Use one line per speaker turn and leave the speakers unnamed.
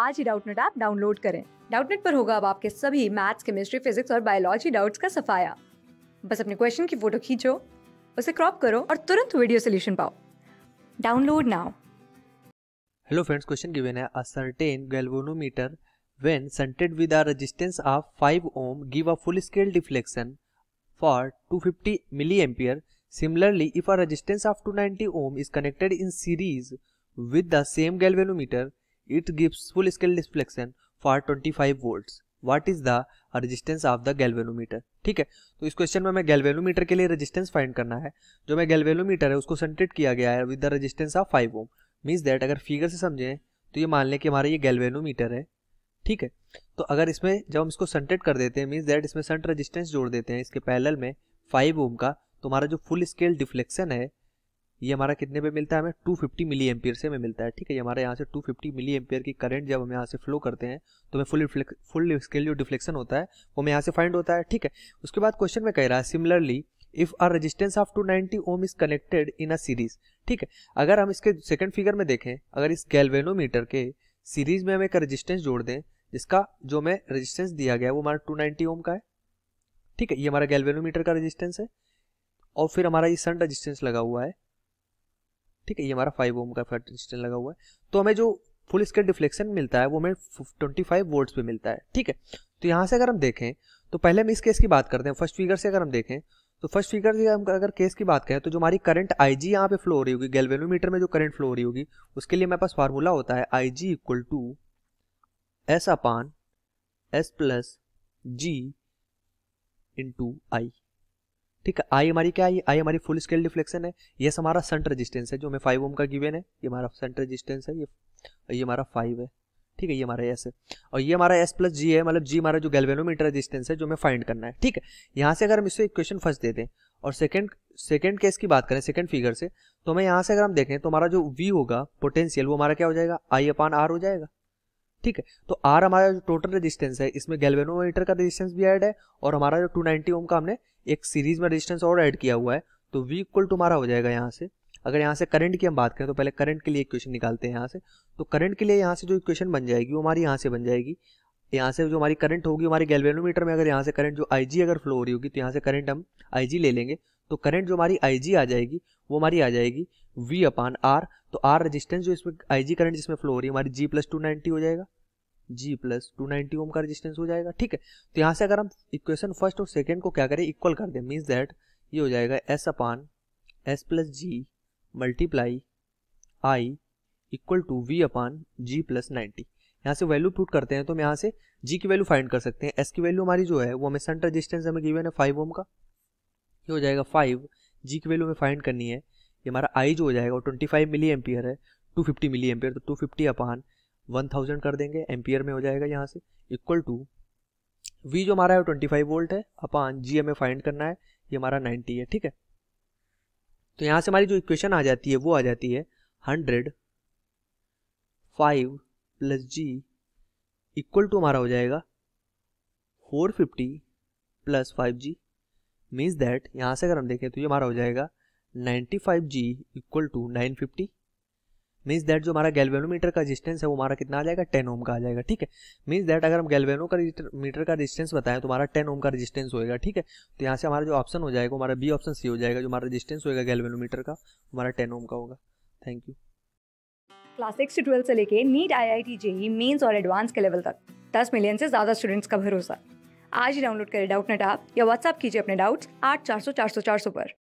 आज ही Doubtnut app download करें डाउटनेट पर होगा अब आपके सभी मैथ्स केमिस्ट्री फिजिक्स और बायोलॉजी डाउट्स का सफाया बस अपने क्वेश्चन की फोटो खींचो उसे क्रॉप करो और तुरंत वीडियो सोल्यूशन पाओ download now
hello friends question given है a certain galvanometer when stunted with a resistance of 5 ohm give a full scale deflection for 250 milliampere similarly if a resistance of 290 ohm is connected in series with the same galvanometer It gives full scale deflection for 25 volts. What is the resistance of the galvanometer ठीक है तो इस question में हमें galvanometer के लिए resistance find करना है जो मैं गैल्वेनोमीटर है उसको सेंट्रेट किया गया है with the resistance of five ohm means that अगर फिगर से समझें तो ये मान लें कि हमारा ये गैल्वेनोमीटर है ठीक है तो अगर इसमें जब हम इसको सेंट्रेट कर देते हैं मीन्स दैट इसमें सेंट रजिस्टेंस जोड़ देते हैं इसके पैरल में फाइव ओम का तो हमारा जो फुल स्केल डिफ्लेक्शन है ये हमारा कितने पे मिलता है हमें 250 फिफ्टी मिली एम्पियर से हमें मिलता है ठीक है ये हमारे यहाँ से 250 फिफ्टी मिली एम्पियर की करंट जब हम यहाँ से फ्लो करते हैं तो हमें फुल फुल स्केल जो डिफ्लेक्शन होता है वो हमें यहाँ से फाइंड होता है ठीक है उसके बाद क्वेश्चन में कह रहा है similarly if R resistance of 290 ohm is connected in a series ठीक है अगर हम इसके सेकंड फिगर में देखें अगर इस गैलवेनोमीटर के सीरीज में हम एक रजिस्टेंस जोड़ दें जिसका जो हमें रजिस्टेंस दिया गया है वो हमारा टू ओम का है ठीक है ये हमारा गैलवेनोमीटर का रजिस्टेंस है और फिर हमारा ये सन रजिस्टेंस लगा हुआ है ठीक है ये हमारा फाइव ओम का रेजिस्टेंस लगा हुआ है तो हमें जो फुल स्केल डिफ्लेक्शन मिलता है वो हमें ट्वेंटी फाइव वोल्ट्स पे मिलता है ठीक है तो यहाँ से अगर हम देखें तो पहले हम इस केस की बात करते हैं फर्स्ट फिगर से अगर हम देखें तो फर्स्ट फिगर से हम अगर केस की बात करें तो जो हमारी करंट आई जी यहाँ पे फ्लो हो रही होगी गैल्वेनोमीटर में जो करंट फ्लो हो रही होगी उसके लिए हमारे पास फार्मूला होता है I G equal to S upon S plus G into I ठीक है आई हमारी क्या है आई हमारी फुल स्केल डिफ्लेक्शन है ये हमारा सेंटर रेजिस्टेंस है जो हमें फाइव ओम का गिवेन है ये हमारा सेंटर रेजिस्टेंस है ये ये हमारा फाइव है ठीक है ये हमारा एस है और ये हमारा एस प्लस जी है मतलब जी हमारा जो गैल्वेनोमीटर रेजिस्टेंस है जो हमें फाइंड करना है ठीक है यहाँ से अगर हम इसको इक्वेशन फर्स्ट दे दें और सेकंड सेकेंड केस की बात करें सेकेंड फिगर से तो हमें यहाँ से अगर हम देखें तो हमारा जो वी होगा पोटेंशियल वो हमारा क्या हो जाएगा आई अपान आर हो जाएगा ठीक है तो आर हमारा जो टोटल रेजिस्टेंस है इसमें गैल्वेनोमीटर का रेजिस्टेंस भी ऐड है और हमारा जो 290 ओम का हमने एक सीरीज में रेजिस्टेंस और ऐड किया हुआ है तो वी इक्वल टू हमारा हो जाएगा यहाँ से अगर यहाँ से करंट की हम बात करें तो पहले करंट के लिए इक्वेशन निकालते हैं यहाँ से तो करंट के लिए यहाँ से जो इक्वेशन बन जाएगी वो हमारी यहाँ से बन जाएगी यहाँ से जो हमारी करंट होगी हमारे गैल्वेनोमीटर में अगर यहाँ से करंट जो जी अगर फ्लो हो रही होगी तो यहाँ से करंट हम जी ले लेंगे तो करंट जो हमारी जी आ जाएगी वो हमारी आ जाएगी वी अपान आर तो आर रेजिस्टेंस जो इसमें आई जी करंट जिसमें फ्लो हो रही है हमारी जी प्लस टू नाइनटी हो जाएगा G plus two ninety ohm का रजिस्टेंस हो जाएगा ठीक है तो यहाँ से अगर हम इक्वेशन फर्स्ट और सेकेंड को क्या करें इक्वल कर दें मीन्स दैट ये हो जाएगा S upon S plus G multiply I equal to V upon G plus ninety यहाँ से वैल्यू पुट करते हैं तो हम यहाँ से जी की वैल्यू फाइंड कर सकते हैं एस की वैल्यू हमारी जो है वो हमें सेंटर रजिस्टेंस हमें गिवन है फाइव ओम का ये हो जाएगा फाइव जी की वैल्यू हमें फाइंड करनी है ये हमारा आई जो हो जाएगा वो ट्वेंटी फाइव मिली एम्पियर है टू फिफ्टी मिली एम्पियर तो two fifty upon one thousand कर देंगे एम्पियर में हो जाएगा यहाँ से इक्वल टू वी जो हमारा है वो ट्वेंटी फाइव वोल्ट है अपान जी हमें फाइंड करना है ये हमारा नाइन्टी है ठीक है तो यहाँ से हमारी जो इक्वेशन आ जाती है वो आ जाती है hundred five plus G equal to हमारा हो जाएगा four fifty plus five G means that यहाँ से अगर हम देखें तो ये हमारा हो जाएगा 95G equal to 950 means that जो हमारा गैल्वेनोमीटर का रेजिस्टेंस है वो हमारा कितना आ जाएगा 10 ओम का आ जाएगा ठीक है मीन्स दैट अगर हम गैल्वेनो का मीटर का रेजिस्टेंस बताएं तो हमारा 10 ओम का रेजिस्टेंस होएगा ठीक है तो यहाँ से हमारा जो ऑप्शन हो जाएगा हमारा बी ऑप्शन सी हो जाएगा जो हमारा रजिस्टेंस होगा गैल्वेनोमीटर का हमारा टेन ओम का होगा थैंक यू
क्लास सिक्स से ट्वेल्थ से लेके NEET I I T JEE mains और एडवांस के लेवल तक दस मिलियन से ज़्यादा स्टूडेंट्स का भरोसा आज ही डाउनलोड करें डाउट नेट आप या व्हाट्सअप कीजिए अपने डाउट्स आठ चार सौ चार सौ चार सौ पर